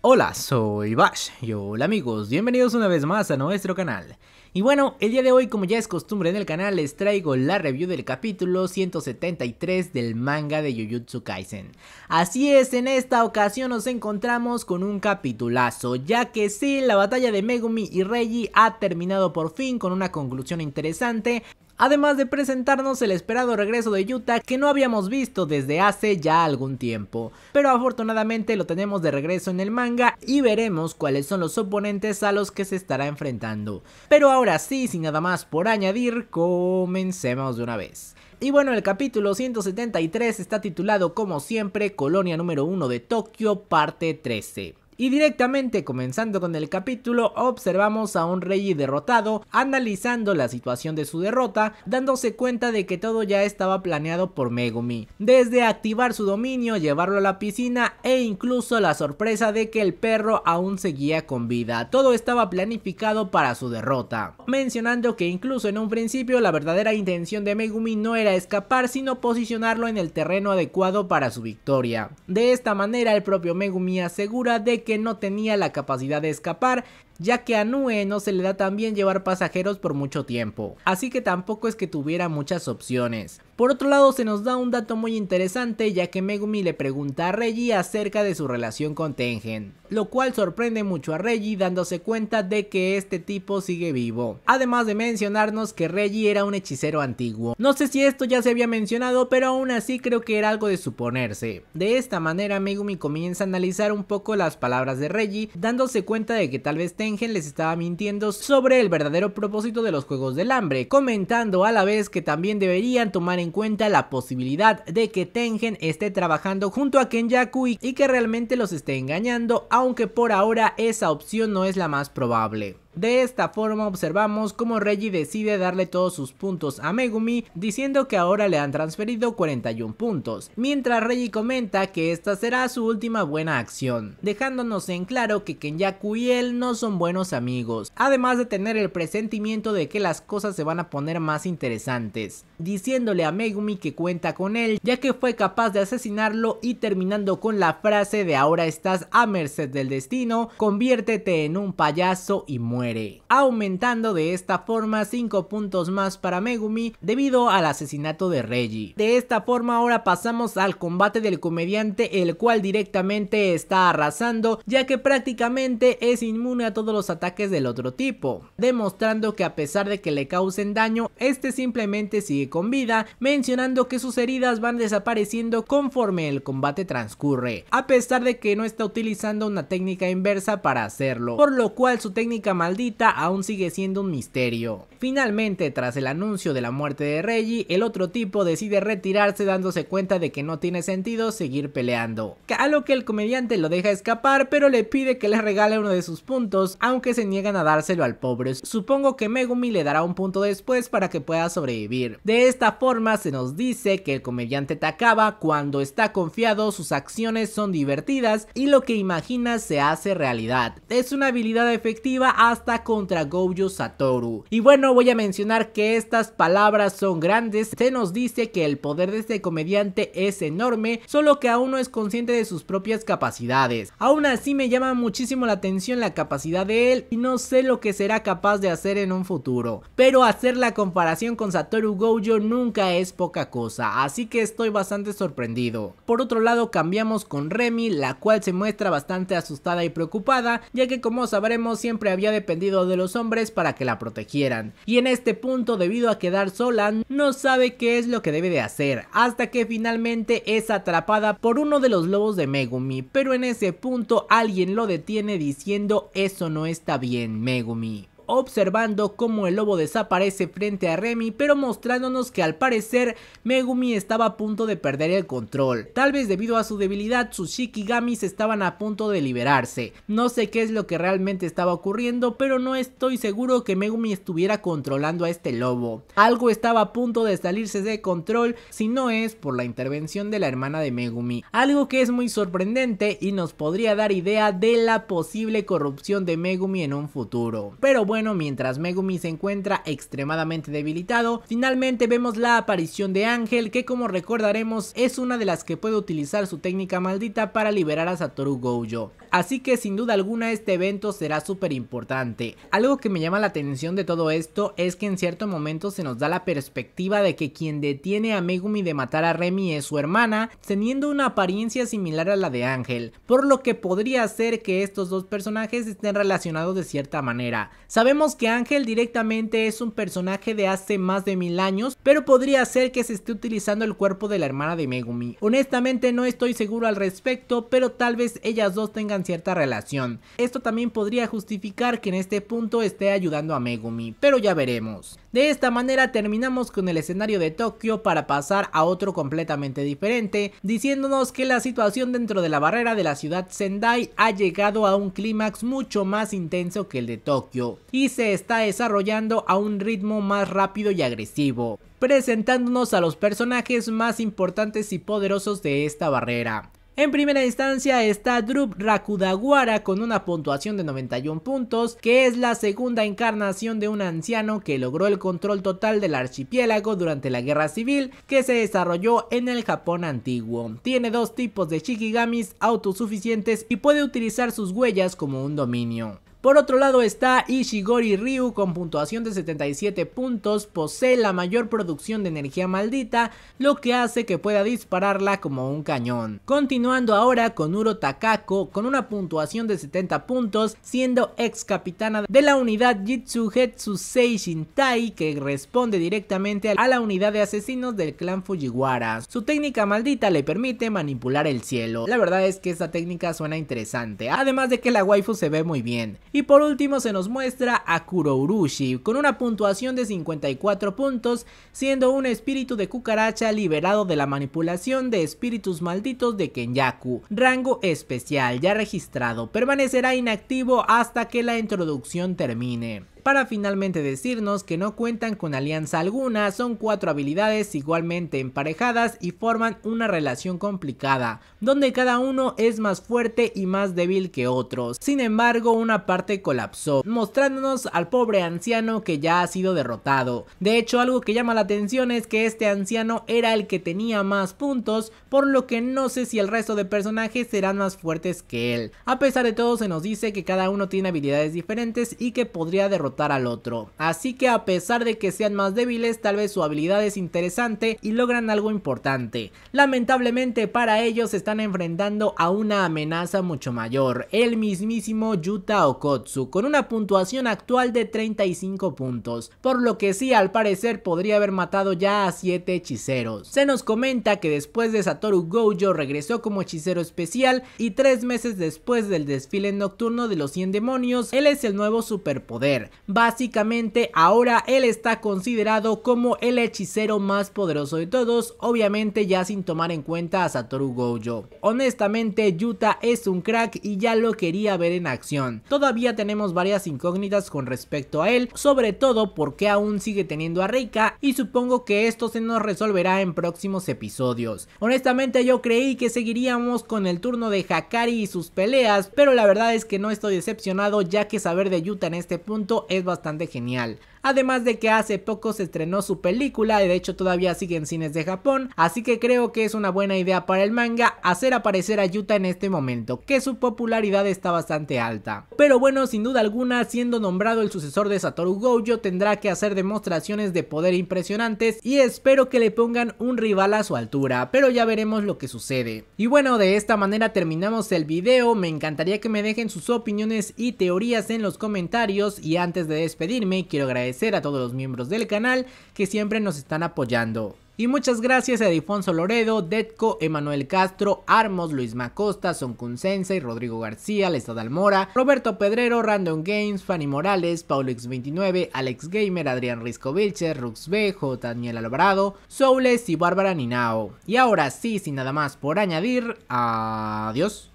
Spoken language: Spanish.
Hola, soy Bash y hola amigos, bienvenidos una vez más a nuestro canal. Y bueno, el día de hoy como ya es costumbre en el canal les traigo la review del capítulo 173 del manga de Jujutsu Kaisen. Así es, en esta ocasión nos encontramos con un capitulazo, ya que sí, la batalla de Megumi y Reiji ha terminado por fin con una conclusión interesante, además de presentarnos el esperado regreso de Yuta que no habíamos visto desde hace ya algún tiempo. Pero afortunadamente lo tenemos de regreso en el manga y veremos cuáles son los oponentes a los que se estará enfrentando. Pero ahora sí, sin nada más por añadir, comencemos de una vez. Y bueno, el capítulo 173 está titulado como siempre Colonia número 1 de Tokio, parte 13. Y directamente comenzando con el capítulo observamos a un rey derrotado analizando la situación de su derrota dándose cuenta de que todo ya estaba planeado por Megumi. Desde activar su dominio, llevarlo a la piscina e incluso la sorpresa de que el perro aún seguía con vida. Todo estaba planificado para su derrota. Mencionando que incluso en un principio la verdadera intención de Megumi no era escapar sino posicionarlo en el terreno adecuado para su victoria. De esta manera el propio Megumi asegura de que que no tenía la capacidad de escapar ya que a Nue no se le da tan bien llevar pasajeros por mucho tiempo, así que tampoco es que tuviera muchas opciones. Por otro lado se nos da un dato muy interesante ya que Megumi le pregunta a Reggie acerca de su relación con Tengen, lo cual sorprende mucho a Reggie dándose cuenta de que este tipo sigue vivo, además de mencionarnos que Reggie era un hechicero antiguo. No sé si esto ya se había mencionado pero aún así creo que era algo de suponerse. De esta manera Megumi comienza a analizar un poco las palabras de Reggie dándose cuenta de que tal vez Tengen Tengen les estaba mintiendo sobre el verdadero propósito de los Juegos del Hambre, comentando a la vez que también deberían tomar en cuenta la posibilidad de que Tengen esté trabajando junto a Kenjaku y que realmente los esté engañando, aunque por ahora esa opción no es la más probable. De esta forma observamos cómo Reggie decide darle todos sus puntos a Megumi diciendo que ahora le han transferido 41 puntos, mientras Reggie comenta que esta será su última buena acción, dejándonos en claro que Kenyaku y él no son buenos amigos, además de tener el presentimiento de que las cosas se van a poner más interesantes, diciéndole a Megumi que cuenta con él ya que fue capaz de asesinarlo y terminando con la frase de ahora estás a merced del destino, conviértete en un payaso y muere aumentando de esta forma 5 puntos más para Megumi debido al asesinato de Reggie. De esta forma ahora pasamos al combate del comediante el cual directamente está arrasando ya que prácticamente es inmune a todos los ataques del otro tipo, demostrando que a pesar de que le causen daño, este simplemente sigue con vida, mencionando que sus heridas van desapareciendo conforme el combate transcurre, a pesar de que no está utilizando una técnica inversa para hacerlo, por lo cual su técnica maldita aún sigue siendo un misterio. Finalmente, tras el anuncio de la muerte de Reggie, el otro tipo decide retirarse dándose cuenta de que no tiene sentido seguir peleando. A lo que el comediante lo deja escapar, pero le pide que le regale uno de sus puntos, aunque se niegan a dárselo al pobre. Supongo que Megumi le dará un punto después para que pueda sobrevivir. De esta forma se nos dice que el comediante Takaba cuando está confiado sus acciones son divertidas y lo que imagina se hace realidad. Es una habilidad efectiva contra Gojo Satoru. Y bueno, voy a mencionar que estas palabras son grandes, se nos dice que el poder de este comediante es enorme, solo que aún no es consciente de sus propias capacidades. Aún así me llama muchísimo la atención la capacidad de él y no sé lo que será capaz de hacer en un futuro. Pero hacer la comparación con Satoru Gojo nunca es poca cosa, así que estoy bastante sorprendido. Por otro lado cambiamos con Remy, la cual se muestra bastante asustada y preocupada, ya que como sabremos siempre había de dependido de los hombres para que la protegieran. Y en este punto, debido a quedar sola, no sabe qué es lo que debe de hacer, hasta que finalmente es atrapada por uno de los lobos de Megumi, pero en ese punto alguien lo detiene diciendo eso no está bien Megumi observando cómo el lobo desaparece frente a Remy, pero mostrándonos que al parecer Megumi estaba a punto de perder el control. Tal vez debido a su debilidad, sus Shikigamis estaban a punto de liberarse. No sé qué es lo que realmente estaba ocurriendo, pero no estoy seguro que Megumi estuviera controlando a este lobo. Algo estaba a punto de salirse de control, si no es por la intervención de la hermana de Megumi. Algo que es muy sorprendente y nos podría dar idea de la posible corrupción de Megumi en un futuro. Pero bueno, mientras Megumi se encuentra extremadamente debilitado. Finalmente vemos la aparición de Ángel que como recordaremos es una de las que puede utilizar su técnica maldita para liberar a Satoru Gojo. Así que sin duda alguna este evento será súper importante. Algo que me llama la atención de todo esto es que en cierto momento se nos da la perspectiva de que quien detiene a Megumi de matar a Remy es su hermana, teniendo una apariencia similar a la de Ángel, por lo que podría ser que estos dos personajes estén relacionados de cierta manera. Vemos que Ángel directamente es un personaje de hace más de mil años, pero podría ser que se esté utilizando el cuerpo de la hermana de Megumi. Honestamente no estoy seguro al respecto, pero tal vez ellas dos tengan cierta relación. Esto también podría justificar que en este punto esté ayudando a Megumi, pero ya veremos. De esta manera terminamos con el escenario de Tokio para pasar a otro completamente diferente, diciéndonos que la situación dentro de la barrera de la ciudad Sendai ha llegado a un clímax mucho más intenso que el de Tokio y se está desarrollando a un ritmo más rápido y agresivo, presentándonos a los personajes más importantes y poderosos de esta barrera. En primera instancia está Drup Rakudaguara con una puntuación de 91 puntos, que es la segunda encarnación de un anciano que logró el control total del archipiélago durante la guerra civil que se desarrolló en el Japón antiguo. Tiene dos tipos de Shikigamis autosuficientes y puede utilizar sus huellas como un dominio. Por otro lado está Ishigori Ryu con puntuación de 77 puntos, posee la mayor producción de energía maldita, lo que hace que pueda dispararla como un cañón. Continuando ahora con Uro Takako con una puntuación de 70 puntos, siendo ex capitana de la unidad Jitsu Sei Shintai que responde directamente a la unidad de asesinos del clan Fujiwara. Su técnica maldita le permite manipular el cielo. La verdad es que esta técnica suena interesante, además de que la waifu se ve muy bien. Y por último se nos muestra a Kurourushi con una puntuación de 54 puntos, siendo un espíritu de cucaracha liberado de la manipulación de espíritus malditos de Kenyaku, rango especial ya registrado, permanecerá inactivo hasta que la introducción termine para finalmente decirnos que no cuentan con alianza alguna, son cuatro habilidades igualmente emparejadas y forman una relación complicada, donde cada uno es más fuerte y más débil que otros. Sin embargo, una parte colapsó, mostrándonos al pobre anciano que ya ha sido derrotado. De hecho, algo que llama la atención es que este anciano era el que tenía más puntos, por lo que no sé si el resto de personajes serán más fuertes que él. A pesar de todo, se nos dice que cada uno tiene habilidades diferentes y que podría derrotar al otro. Así que a pesar de que sean más débiles, tal vez su habilidad es interesante y logran algo importante. Lamentablemente para ellos están enfrentando a una amenaza mucho mayor, el mismísimo Yuta Okotsu, con una puntuación actual de 35 puntos, por lo que sí al parecer podría haber matado ya a 7 hechiceros. Se nos comenta que después de Satoru Gojo regresó como hechicero especial y tres meses después del desfile nocturno de los 100 demonios, él es el nuevo superpoder, Básicamente ahora él está considerado como el hechicero más poderoso de todos, obviamente ya sin tomar en cuenta a Satoru Gojo. Honestamente Yuta es un crack y ya lo quería ver en acción. Todavía tenemos varias incógnitas con respecto a él, sobre todo porque aún sigue teniendo a Reika y supongo que esto se nos resolverá en próximos episodios. Honestamente yo creí que seguiríamos con el turno de Hakari y sus peleas, pero la verdad es que no estoy decepcionado ya que saber de Yuta en este punto es bastante genial además de que hace poco se estrenó su película y de hecho todavía sigue en cines de Japón, así que creo que es una buena idea para el manga hacer aparecer a Yuta en este momento, que su popularidad está bastante alta. Pero bueno, sin duda alguna, siendo nombrado el sucesor de Satoru Gojo, tendrá que hacer demostraciones de poder impresionantes y espero que le pongan un rival a su altura, pero ya veremos lo que sucede. Y bueno, de esta manera terminamos el video, me encantaría que me dejen sus opiniones y teorías en los comentarios y antes de despedirme quiero agradecer a todos los miembros del canal que siempre nos están apoyando. Y muchas gracias a Difonso Loredo, Detco, Emanuel Castro, Armos, Luis Macosta, y Rodrigo García, Lestad Almora, Roberto Pedrero, Random Games, Fanny Morales, Paulo X 29 Alex Gamer, Adrián Risco Vilcher, Rux Bejo, Daniel Alvarado, Soules y Bárbara Ninao. Y ahora sí, sin nada más por añadir, adiós.